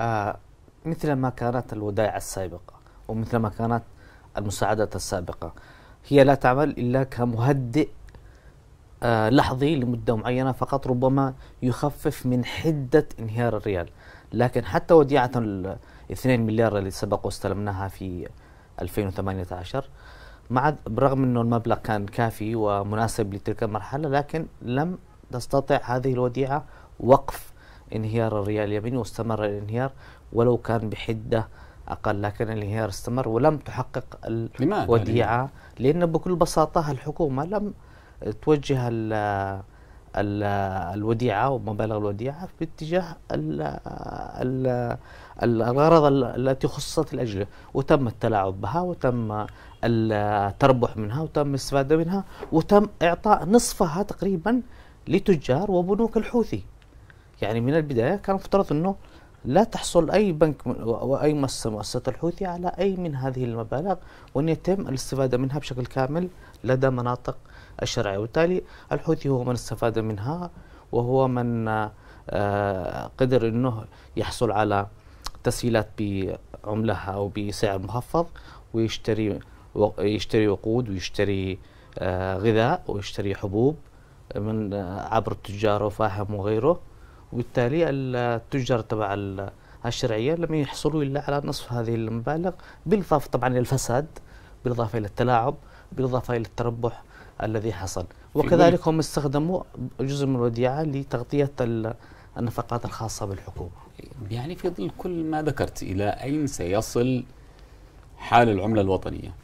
آه مثل ما كانت الودائع السابقة ومثل ما كانت المساعدات السابقة هي لا تعمل إلا كمهدئ آه لحظي لمدة معينة فقط ربما يخفف من حدة انهيار الريال لكن حتى وديعة 2 مليار اللي سبق واستلمناها في 2018 مع برغم انه المبلغ كان كافي ومناسب لتلك المرحله لكن لم تستطع هذه الوديعه وقف انهيار الريال اليمني واستمر الانهيار ولو كان بحده اقل لكن الانهيار استمر ولم تحقق الوديعه يعني؟ لان بكل بساطه الحكومه لم توجه ال ال الوديعه ومبالغ الوديعه باتجاه ال ال الغرض التي خصصت لاجله وتم التلاعب بها وتم التربح منها وتم الاستفاده منها وتم اعطاء نصفها تقريبا لتجار وبنوك الحوثي يعني من البدايه كان مفترض انه لا تحصل اي بنك واي مؤسسه الحوثي على اي من هذه المبالغ وان يتم الاستفاده منها بشكل كامل لدى مناطق الشرعيه وبالتالي الحوثي هو من استفاد منها وهو من آه، قدر انه يحصل على تسهيلات بعمله او بسعر مخفض ويشتري يشتري وقود ويشتري آه، غذاء ويشتري حبوب من آه، عبر التجار وفاهم وغيره وبالتالي التجار تبع الشرعيه لم يحصلوا الا على نصف هذه المبالغ بالاضافه طبعا الى الفساد بالاضافه الى التلاعب بالاضافه الى التربح الذي حصل وكذلك هم استخدموا جزء من الوديعه لتغطيه النفقات الخاصه بالحكومه يعني في ظل كل ما ذكرت الى اين سيصل حال العمله الوطنيه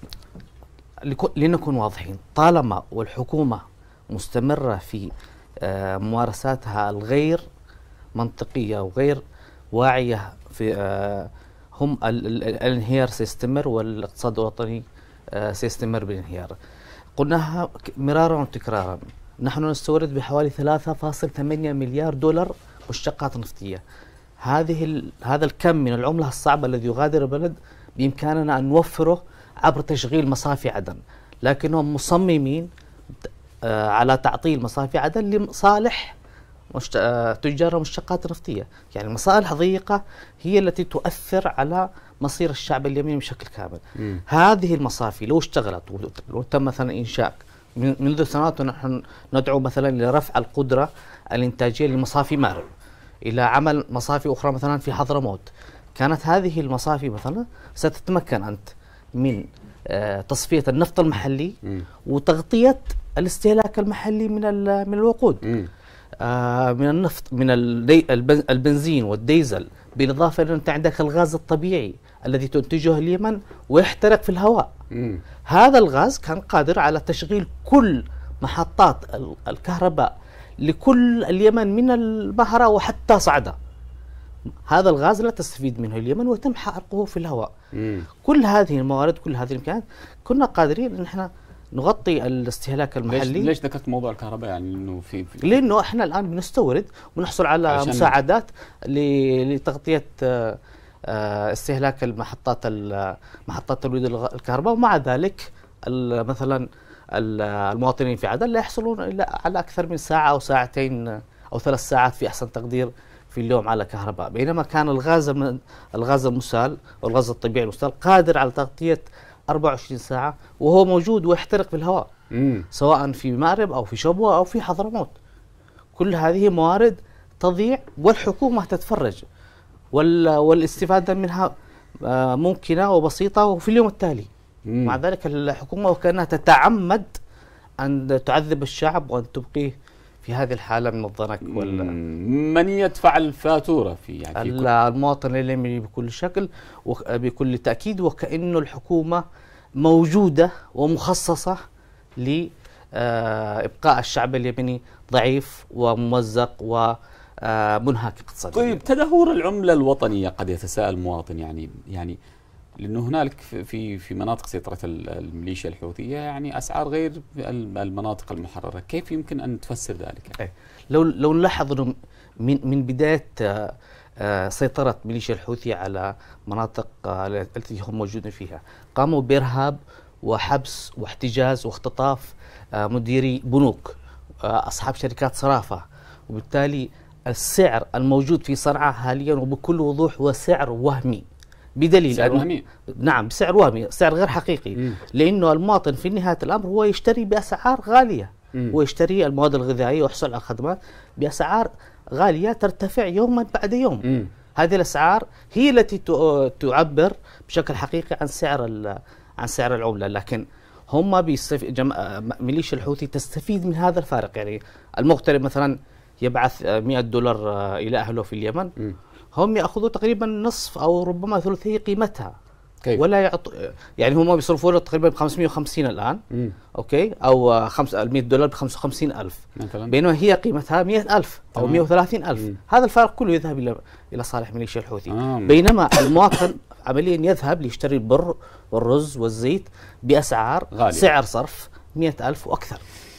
لنكون واضحين طالما والحكومه مستمره في آه، ممارساتها الغير منطقيه وغير واعيه في آه، هم الانهيار سيستمر والاقتصاد الوطني آه، سيستمر بالانهيار قلناها مرارا وتكرارا نحن نستورد بحوالي 3.8 مليار دولار مشتقات نفطيه. هذه هذا الكم من العمله الصعبه الذي يغادر البلد بامكاننا ان نوفره عبر تشغيل مصافي عدن، لكنهم مصممين آه، على تعطيل مصافي عدن لصالح مشت... آه، تجار مشتقات نفطية يعني المصالح ضيقة هي التي تؤثر على مصير الشعب اليمني بشكل كامل م. هذه المصافي لو اشتغلت وتم مثلا إنشاء منذ سنوات نحن ندعو مثلا لرفع القدرة الإنتاجية لمصافي مأرب إلى عمل مصافي أخرى مثلا في حضرموت كانت هذه المصافي مثلا ستتمكن أنت من آه، تصفية النفط المحلي م. وتغطية الاستهلاك المحلي من من الوقود م. آه، من النفط من البنزين والديزل بالإضافة الى أنت عندك الغاز الطبيعي الذي تنتجه اليمن ويحترق في الهواء مم. هذا الغاز كان قادر على تشغيل كل محطات الكهرباء لكل اليمن من البحر وحتى صعدة هذا الغاز لا تستفيد منه اليمن وتم حرقه في الهواء مم. كل هذه الموارد كل هذه الامكانيات كنا قادرين ان احنا نغطي الاستهلاك المحلي ليش, ليش ذكرت موضوع الكهرباء يعني انه في, في لانه احنا الان بنستورد ونحصل على مساعدات لتغطيه آه، استهلاك المحطات محطات توليد الكهرباء ومع ذلك مثلا المواطنين في عدن لا يحصلون الا على اكثر من ساعه او ساعتين او ثلاث ساعات في احسن تقدير في اليوم على كهرباء بينما كان الغاز الغاز المسال والغاز الطبيعي المسال قادر على تغطيه 24 ساعه وهو موجود ويحترق في الهواء مم. سواء في مأرب او في شبوه او في حضرموت كل هذه موارد تضيع والحكومه تتفرج والاستفاده منها آه، ممكنه وبسيطه وفي اليوم التالي مم. مع ذلك الحكومه وكانها تتعمد ان تعذب الشعب وان تبقيه في هذه الحاله من الضنك ولا من يدفع الفاتوره في يعني في المواطن اليمني بكل شكل وبكل تاكيد وكانه الحكومه موجوده ومخصصه ل آه، ابقاء الشعب اليمني ضعيف وممزق و آه، منهك اقتصاديا طيب تدهور العمله الوطنيه قد يتساءل مواطن يعني يعني لانه هنالك في في مناطق سيطره الميليشيا الحوثيه يعني اسعار غير المناطق المحرره، كيف يمكن ان تفسر ذلك؟ أي. لو لو نلاحظ انه من من بدايه آه، آه، سيطره ميليشيا الحوثي على مناطق آه، التي هم موجودين فيها، قاموا بارهاب وحبس واحتجاز واختطاف مديري بنوك اصحاب شركات صرافه وبالتالي السعر الموجود في صنعاء حاليا وبكل وضوح هو سعر وهمي بدليل سعر وهمي نعم سعر وهمي سعر غير حقيقي لأنه المواطن في نهاية الأمر هو يشتري بأسعار غالية مم. ويشتري المواد الغذائية ويحصل على الخدمات بأسعار غالية ترتفع يوما بعد يوم مم. هذه الأسعار هي التي تعبر بشكل حقيقي عن سعر عن سعر العملة لكن هم بيستف... جم... ميليشيا الحوثي تستفيد من هذا الفارق يعني المغترب مثلا يبعث 100 دولار إلى أهله في اليمن هم ياخذوا تقريبا نصف او ربما ثلثي قيمتها كيف؟ ولا يعط يعني هم بيصرفوا تقريبا ب 550 الان مم. اوكي او 100 دولار ب 55000 مثلا بينما هي قيمتها 100000 او 130000 هذا الفارق كله يذهب الى الى صالح ميليشيا الحوثي آم. بينما المواطن عمليا يذهب ليشتري البر والرز والزيت باسعار غالية. سعر صرف 100000 واكثر